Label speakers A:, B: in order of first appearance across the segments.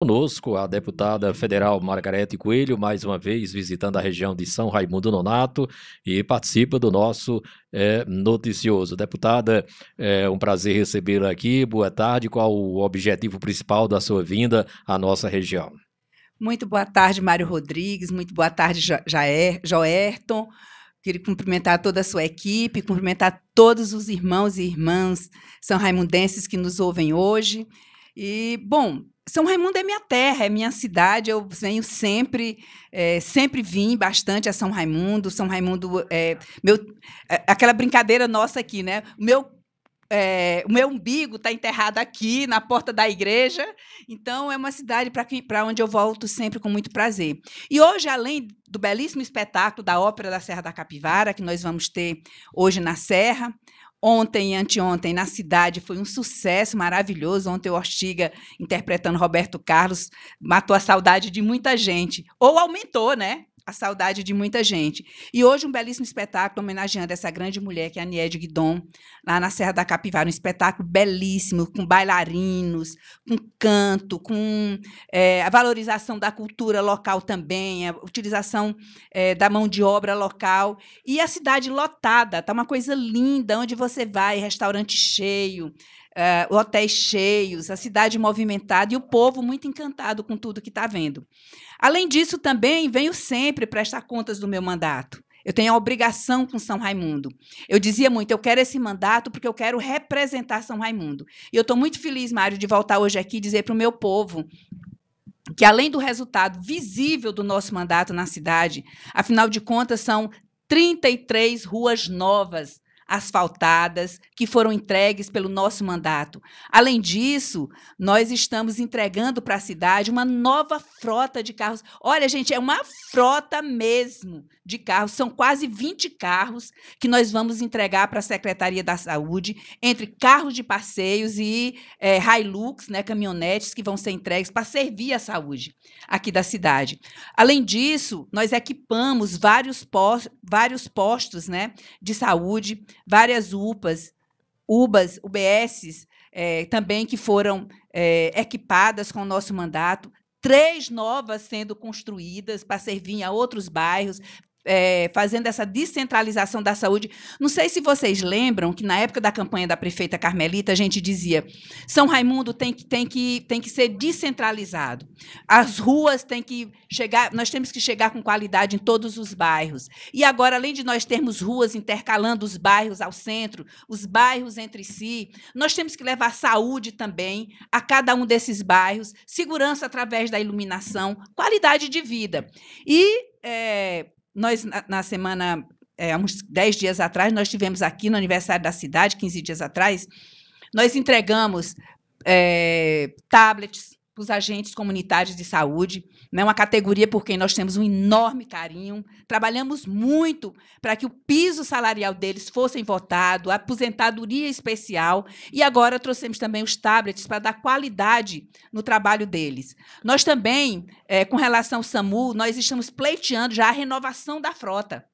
A: Conosco a deputada federal Margarete Coelho, mais uma vez visitando a região de São Raimundo Nonato e participa do nosso é, noticioso. Deputada, é um prazer recebê-la aqui. Boa tarde. Qual o objetivo principal da sua vinda à nossa região?
B: Muito boa tarde, Mário Rodrigues. Muito boa tarde, Jair, Joerton. Queria cumprimentar toda a sua equipe, cumprimentar todos os irmãos e irmãs são raimundenses que nos ouvem hoje. E, bom, são Raimundo é minha terra, é minha cidade. Eu venho sempre, é, sempre vim bastante a São Raimundo. São Raimundo é meu, é, aquela brincadeira nossa aqui, né? O meu é, o meu umbigo está enterrado aqui na porta da igreja, então é uma cidade para onde eu volto sempre com muito prazer. E hoje, além do belíssimo espetáculo da Ópera da Serra da Capivara, que nós vamos ter hoje na Serra, ontem e anteontem na cidade foi um sucesso maravilhoso. Ontem o Ortiga, interpretando Roberto Carlos, matou a saudade de muita gente. Ou aumentou, né? a saudade de muita gente. E hoje um belíssimo espetáculo homenageando essa grande mulher que é a Niede Guidon, lá na Serra da Capivara, um espetáculo belíssimo, com bailarinos, com canto, com é, a valorização da cultura local também, a utilização é, da mão de obra local. E a cidade lotada, tá uma coisa linda, onde você vai, restaurante cheio, Uh, hotéis cheios, a cidade movimentada e o povo muito encantado com tudo que está vendo. Além disso, também venho sempre prestar contas do meu mandato. Eu tenho a obrigação com São Raimundo. Eu dizia muito, eu quero esse mandato porque eu quero representar São Raimundo. E eu estou muito feliz, Mário, de voltar hoje aqui e dizer para o meu povo que, além do resultado visível do nosso mandato na cidade, afinal de contas, são 33 ruas novas asfaltadas, que foram entregues pelo nosso mandato. Além disso, nós estamos entregando para a cidade uma nova frota de carros. Olha, gente, é uma frota mesmo de carros. São quase 20 carros que nós vamos entregar para a Secretaria da Saúde, entre carros de passeios e é, Hilux, né, caminhonetes que vão ser entregues para servir a saúde aqui da cidade. Além disso, nós equipamos vários postos, vários postos né, de saúde várias UPAs, UBAs, UBSs, é, também que foram é, equipadas com o nosso mandato três novas sendo construídas para servir a outros bairros, é, fazendo essa descentralização da saúde. Não sei se vocês lembram que na época da campanha da prefeita Carmelita, a gente dizia: São Raimundo tem que, tem que, tem que ser descentralizado. As ruas têm que chegar, nós temos que chegar com qualidade em todos os bairros. E agora, além de nós termos ruas intercalando os bairros ao centro, os bairros entre si, nós temos que levar saúde também a cada um desses bairros, segurança através da iluminação, qualidade de vida. E é, nós, na, na semana, é, há uns 10 dias atrás, nós tivemos aqui no aniversário da cidade, 15 dias atrás, nós entregamos é, tablets, para os agentes comunitários de saúde, né, uma categoria por quem nós temos um enorme carinho. Trabalhamos muito para que o piso salarial deles fosse votado, a aposentadoria especial, e agora trouxemos também os tablets para dar qualidade no trabalho deles. Nós também, é, com relação ao SAMU, nós estamos pleiteando já a renovação da frota.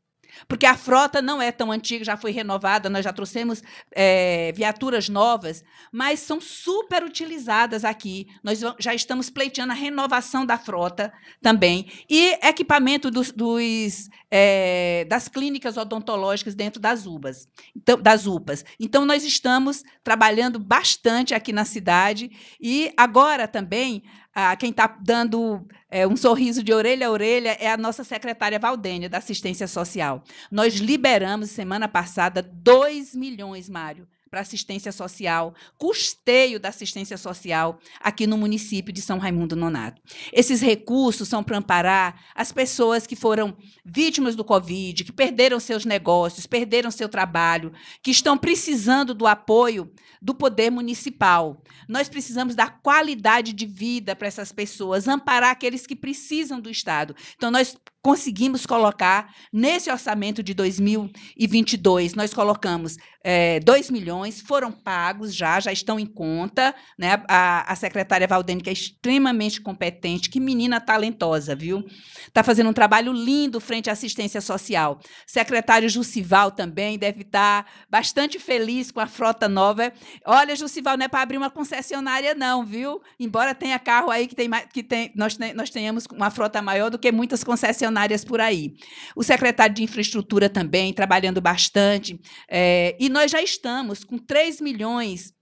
B: Porque a frota não é tão antiga, já foi renovada, nós já trouxemos é, viaturas novas, mas são super utilizadas aqui. Nós já estamos pleiteando a renovação da frota também. E equipamento dos, dos é, das clínicas odontológicas dentro das UBAs, então, das UPAs. Então, nós estamos trabalhando bastante aqui na cidade e agora também a quem está dando é, um sorriso de orelha a orelha é a nossa secretária Valdênia, da Assistência Social. Nós liberamos semana passada 2 milhões, Mário, para assistência social, custeio da assistência social aqui no município de São Raimundo Nonato. Esses recursos são para amparar as pessoas que foram vítimas do Covid, que perderam seus negócios, perderam seu trabalho, que estão precisando do apoio do poder municipal. Nós precisamos dar qualidade de vida para essas pessoas, amparar aqueles que precisam do Estado. Então, nós conseguimos colocar nesse orçamento de 2022. Nós colocamos é, 2 milhões, foram pagos já, já estão em conta. Né? A, a secretária Valdene, que é extremamente competente, que menina talentosa, viu? Está fazendo um trabalho lindo frente à assistência social. Secretário Jucival também deve estar tá bastante feliz com a frota nova. Olha, Jucival não é para abrir uma concessionária, não, viu? Embora tenha carro aí que tem, que tem nós, nós tenhamos uma frota maior do que muitas concessionárias por aí. O secretário de Infraestrutura também, trabalhando bastante. É, e nós já estamos com 3 milhões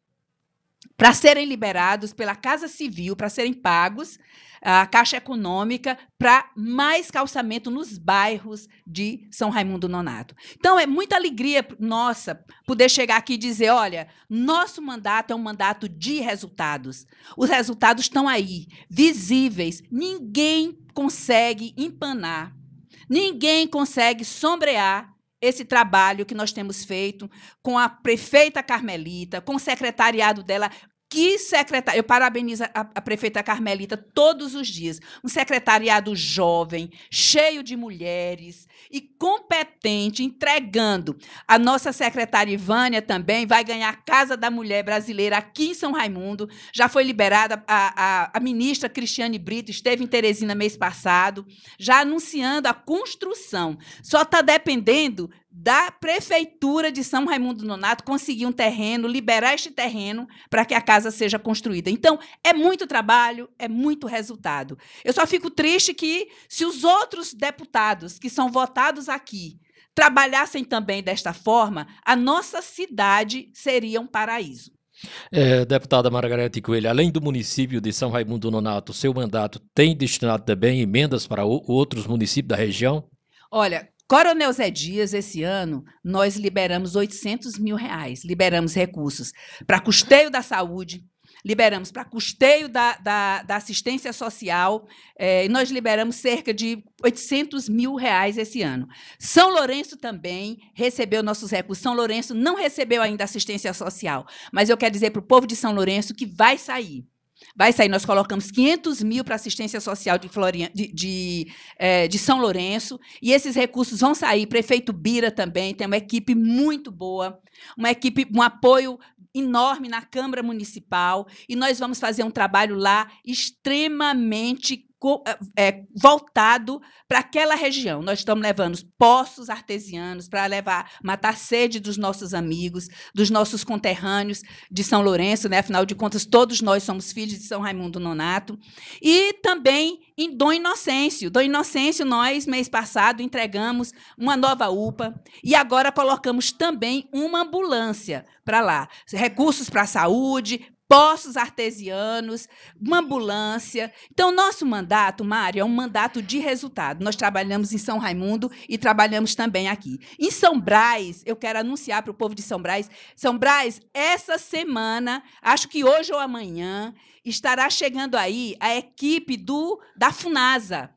B: para serem liberados pela Casa Civil, para serem pagos, a Caixa Econômica, para mais calçamento nos bairros de São Raimundo Nonato. Então, é muita alegria nossa poder chegar aqui e dizer: olha, nosso mandato é um mandato de resultados. Os resultados estão aí, visíveis. Ninguém consegue empanar, ninguém consegue sombrear esse trabalho que nós temos feito com a prefeita Carmelita, com o secretariado dela, que secretário. Eu parabenizo a, a, prefeita Carmelita todos os dias. Um secretariado jovem, cheio de mulheres e competente, entregando. A nossa secretária Ivânia também vai ganhar a Casa da Mulher Brasileira aqui em São Raimundo. Já foi liberada a, a, a ministra Cristiane Brito, esteve em Teresina mês passado, já anunciando a construção. Só está dependendo da prefeitura de São Raimundo Nonato conseguir um terreno, liberar este terreno para que a casa seja construída. Então, é muito trabalho, é muito resultado. Eu só fico triste que se os outros deputados que são votados aqui trabalhassem também desta forma, a nossa cidade seria um paraíso.
A: É, deputada Margarete Coelho, além do município de São Raimundo Nonato, seu mandato tem destinado também emendas para outros municípios da região?
B: Olha, Coronel Zé Dias, esse ano, nós liberamos 800 mil reais, liberamos recursos para custeio da saúde, liberamos para custeio da, da, da, assistência social, eh, e nós liberamos cerca de 800 mil reais esse ano. São Lourenço também recebeu nossos recursos. São Lourenço não recebeu ainda assistência social, mas eu quero dizer para o povo de São Lourenço que vai sair. Vai sair, nós colocamos 500 mil para assistência social de, Florian, de, de, é, de, São Lourenço, e esses recursos vão sair. Prefeito Bira também tem uma equipe muito boa, uma equipe, um apoio enorme na Câmara Municipal, e nós vamos fazer um trabalho lá extremamente é, voltado para aquela região. Nós estamos levando poços artesianos para levar, matar sede dos nossos amigos, dos nossos conterrâneos de São Lourenço, né? afinal de contas, todos nós somos filhos de São Raimundo Nonato. E também em Dom Inocêncio. Dom Inocêncio, nós, mês passado, entregamos uma nova UPA e agora colocamos também uma ambulância para lá. Recursos para a saúde, poços artesianos, uma ambulância. Então, nosso mandato, Mário, é um mandato de resultado. Nós trabalhamos em São Raimundo e trabalhamos também aqui. Em São Brás, eu quero anunciar para o povo de São Brás, São Brás, essa semana, acho que hoje ou amanhã, estará chegando aí a equipe do da Funasa,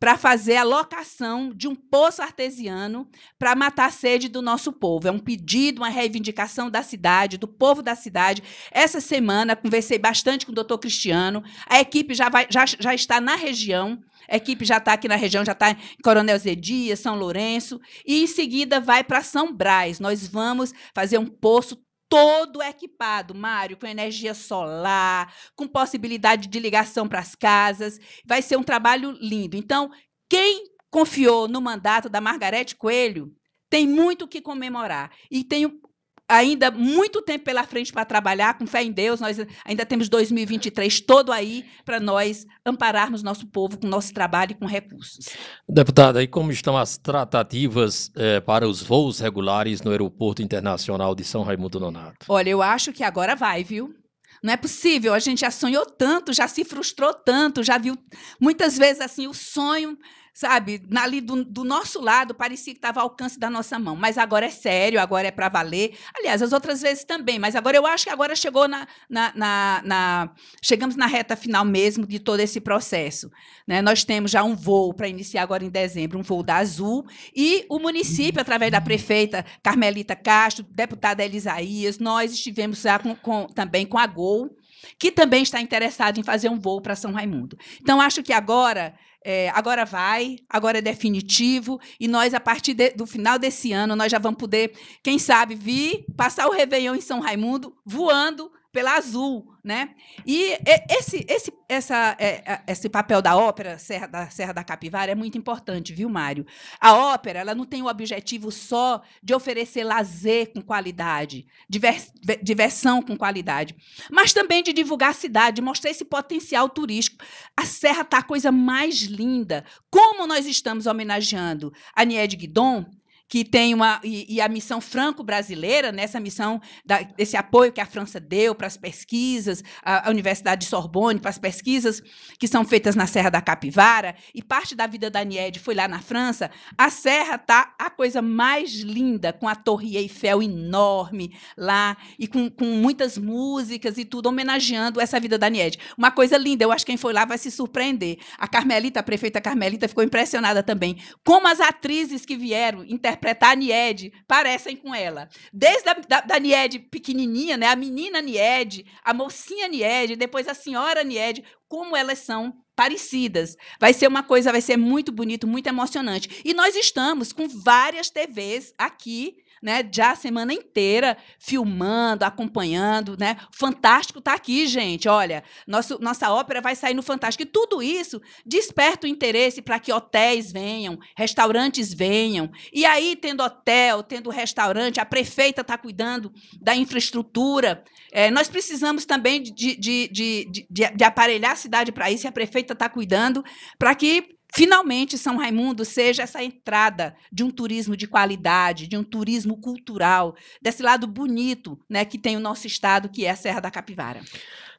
B: para fazer a locação de um poço artesiano para matar a sede do nosso povo. É um pedido, uma reivindicação da cidade, do povo da cidade. Essa semana conversei bastante com o doutor Cristiano, a equipe já, vai, já, já está na região. A equipe já está aqui na região, já está em Coronel Zedia, São Lourenço, e em seguida vai para São Brás. Nós vamos fazer um poço todo equipado, Mário, com energia solar, com possibilidade de ligação para as casas. Vai ser um trabalho lindo. Então, quem confiou no mandato da Margarete Coelho tem muito o que comemorar. E tenho ainda muito tempo pela frente para trabalhar, com fé em Deus, nós ainda temos 2023 todo aí para nós ampararmos nosso povo com nosso trabalho e com recursos.
A: Deputada, e como estão as tratativas eh, para os voos regulares no Aeroporto Internacional de São Raimundo Nonato?
B: Olha, eu acho que agora vai, viu? Não é possível, a gente já sonhou tanto, já se frustrou tanto, já viu muitas vezes assim o sonho sabe, ali do, do nosso lado, parecia que estava ao alcance da nossa mão. Mas agora é sério, agora é para valer. Aliás, as outras vezes também, mas agora eu acho que agora chegou na, na, na, na chegamos na reta final mesmo de todo esse processo. Né? Nós temos já um voo para iniciar agora em dezembro, um voo da Azul, e o município, através da prefeita Carmelita Castro, deputada Elisaías, nós estivemos já com, com, também com a Gol, que também está interessado em fazer um voo para São Raimundo. Então, acho que agora. É, agora vai, agora é definitivo, e nós, a partir de, do final desse ano, nós já vamos poder, quem sabe, vir passar o Réveillon em São Raimundo voando pela Azul, né? E esse, esse, essa, é, é, esse papel da ópera Serra, da Serra da Capivara é muito importante, viu, Mário? A ópera ela não tem o objetivo só de oferecer lazer com qualidade, divers, diversão com qualidade, mas também de divulgar a cidade, mostrar esse potencial turístico. A Serra está a coisa mais linda. Como nós estamos homenageando a Nied Guidon, que tem uma. E, e a missão franco-brasileira, nessa né, missão da, desse apoio que a França deu para as pesquisas, a, a, Universidade de Sorbonne, para as pesquisas que são feitas na Serra da Capivara, e parte da vida da Nied foi lá na França, a serra tá a coisa mais linda, com a Torre Eiffel enorme lá, e com, com muitas músicas e tudo, homenageando essa vida da Nied. Uma coisa linda, eu acho que quem foi lá vai se surpreender. A Carmelita, a prefeita Carmelita, ficou impressionada também. Como as atrizes que vieram interpretar interpretar a Nied parecem com ela. Desde a da, da Nied pequenininha, né? A menina Nied, a mocinha Nied, depois a senhora Nied, como elas são parecidas. Vai ser uma coisa, vai ser muito bonito, muito emocionante. E nós estamos com várias TVs aqui né, já a semana inteira filmando, acompanhando, né? Fantástico tá aqui, gente. Olha, nosso, nossa ópera vai sair no Fantástico. E tudo isso desperta o interesse para que hotéis venham, restaurantes venham. E aí, tendo hotel, tendo restaurante, a prefeita está cuidando da infraestrutura. É, nós precisamos também de, de, de, de, de aparelhar a cidade para isso, e a prefeita está cuidando, para que Finalmente, São Raimundo seja essa entrada de um turismo de qualidade, de um turismo cultural, desse lado bonito né, que tem o nosso estado, que é a Serra da Capivara.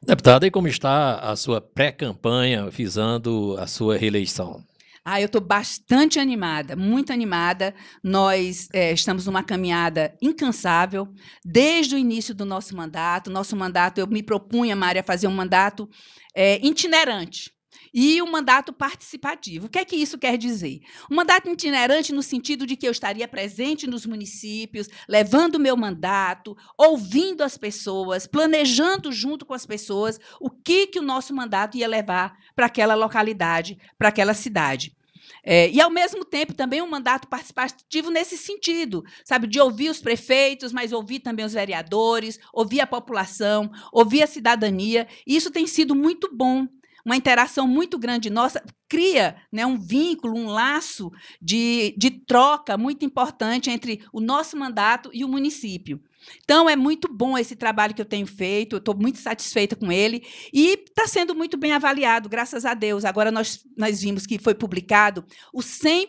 A: Deputada, e como está a sua pré-campanha visando a sua reeleição?
B: Ah, eu estou bastante animada, muito animada. Nós é, estamos numa caminhada incansável desde o início do nosso mandato. Nosso mandato, eu me propunha, Maria, fazer um mandato é, itinerante e o mandato participativo. O que é que isso quer dizer? Um mandato itinerante no sentido de que eu estaria presente nos municípios, levando o meu mandato, ouvindo as pessoas, planejando junto com as pessoas o que, que o nosso mandato ia levar para aquela localidade, para aquela cidade. É, e, ao mesmo tempo, também um mandato participativo nesse sentido, sabe, de ouvir os prefeitos, mas ouvir também os vereadores, ouvir a população, ouvir a cidadania. E isso tem sido muito bom uma interação muito grande nossa, cria né, um vínculo, um laço de, de troca muito importante entre o nosso mandato e o município. Então, é muito bom esse trabalho que eu tenho feito, eu estou muito satisfeita com ele e está sendo muito bem avaliado, graças a Deus. Agora, nós, nós vimos que foi publicado o 100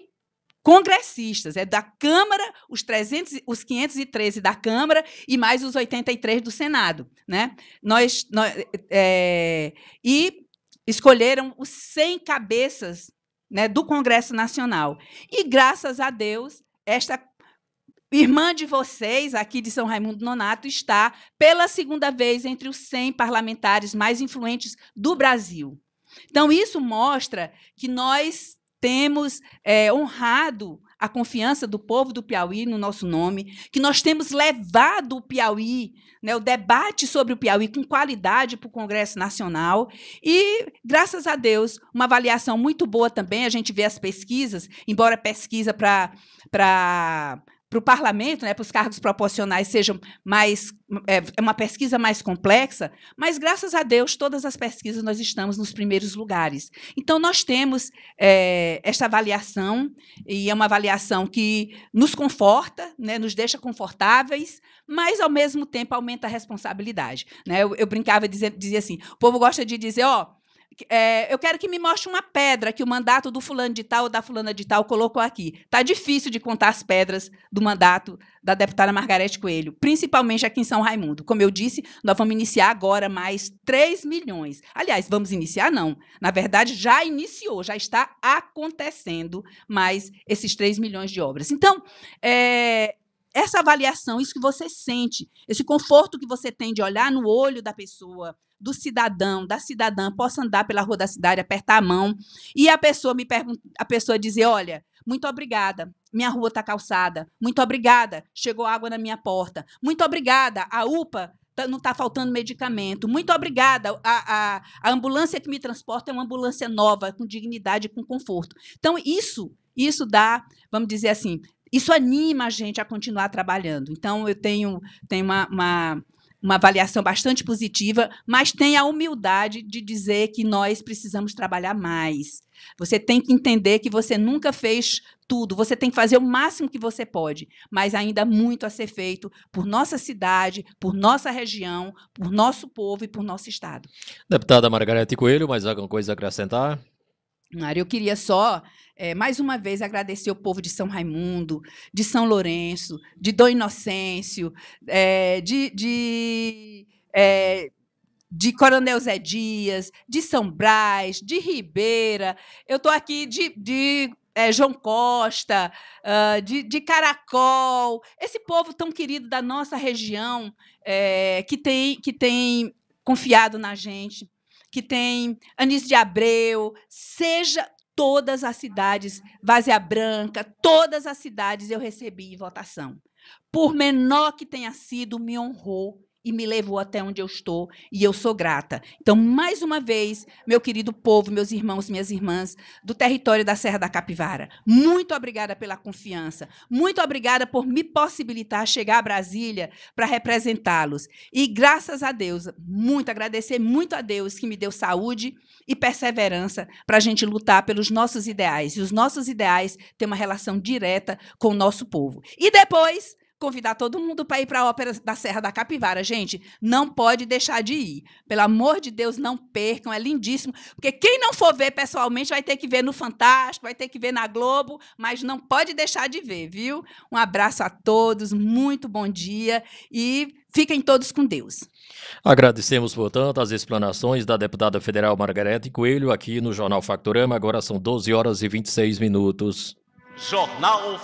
B: congressistas, é da Câmara, os 300, os 513 da Câmara e mais os 83 do Senado, né? Nós, nós é, e escolheram os 100 cabeças né, do Congresso Nacional. E graças a Deus, esta irmã de vocês, aqui de São Raimundo Nonato, está pela segunda vez entre os 100 parlamentares mais influentes do Brasil. Então, isso mostra que nós temos é, honrado a confiança do povo do Piauí no nosso nome, que nós temos levado o Piauí, né, o debate sobre o Piauí com qualidade para o Congresso Nacional. E, graças a Deus, uma avaliação muito boa também. A gente vê as pesquisas, embora pesquisa para para o parlamento, né, para os cargos proporcionais sejam mais é, é uma pesquisa mais complexa, mas graças a Deus todas as pesquisas nós estamos nos primeiros lugares. Então nós temos é, esta avaliação e é uma avaliação que nos conforta, né, nos deixa confortáveis, mas ao mesmo tempo aumenta a responsabilidade. Né? Eu, eu brincava dizendo, dizia assim, o povo gosta de dizer, ó, oh, é, eu quero que me mostre uma pedra que o mandato do fulano de tal ou da fulana de tal colocou aqui. Tá difícil de contar as pedras do mandato da deputada Margarete Coelho, principalmente aqui em São Raimundo. Como eu disse, nós vamos iniciar agora mais 3 milhões. Aliás, vamos iniciar não. Na verdade, já iniciou, já está acontecendo mais esses 3 milhões de obras. Então, é, essa avaliação, isso que você sente, esse conforto que você tem de olhar no olho da pessoa, do cidadão, da cidadã, possa andar pela rua da cidade, apertar a mão e a pessoa me pergunta, a pessoa dizer, olha, muito obrigada, minha rua está calçada. Muito obrigada, chegou água na minha porta. Muito obrigada, a UPA tá, não está faltando medicamento. Muito obrigada. A, a, a, ambulância que me transporta é uma ambulância nova, com dignidade e com conforto. Então, isso, isso dá, vamos dizer assim, isso anima a gente a continuar trabalhando. Então, eu tenho, tenho uma, uma, uma avaliação bastante positiva, mas tem a humildade de dizer que nós precisamos trabalhar mais. Você tem que entender que você nunca fez tudo, você tem que fazer o máximo que você pode, mas ainda muito a ser feito por nossa cidade, por nossa região, por nosso povo e por nosso Estado.
A: Deputada Margarete Coelho, mais alguma coisa a acrescentar?
B: Mari, eu queria só, é, mais uma vez, agradecer o povo de São Raimundo, de São Lourenço, de Dom Inocêncio, é, de, de, é, de, Coronel Zé Dias, de São Brás, de Ribeira. Eu estou aqui de, de João Costa, uh, de, de, Caracol. Esse povo tão querido da nossa região que, tem, que tem confiado na gente que tem Anis de Abreu, seja todas as cidades, Vazia Branca, todas as cidades eu recebi em votação. Por menor que tenha sido, me honrou e me levou até onde eu estou, e eu sou grata. Então, mais uma vez, meu querido povo, meus irmãos, minhas irmãs do território da Serra da Capivara, muito obrigada pela confiança, muito obrigada por me possibilitar chegar a Brasília para representá-los. E graças a Deus, muito agradecer muito a Deus que me deu saúde e perseverança para a gente lutar pelos nossos ideais. E os nossos ideais têm uma relação direta com o nosso povo. E depois, convidar todo mundo para ir para a Ópera da Serra da Capivara. Gente, não pode deixar de ir. Pelo amor de Deus, não percam, é lindíssimo. Porque quem não for ver pessoalmente vai ter que ver no Fantástico, vai ter que ver na Globo, mas não pode deixar de ver, viu? Um abraço a todos, muito bom dia e Fiquem todos com Deus.
A: Agradecemos, portanto, as explanações da deputada federal Margarete Coelho aqui no Jornal Factorama. Agora são 12 horas e 26 minutos. Jornal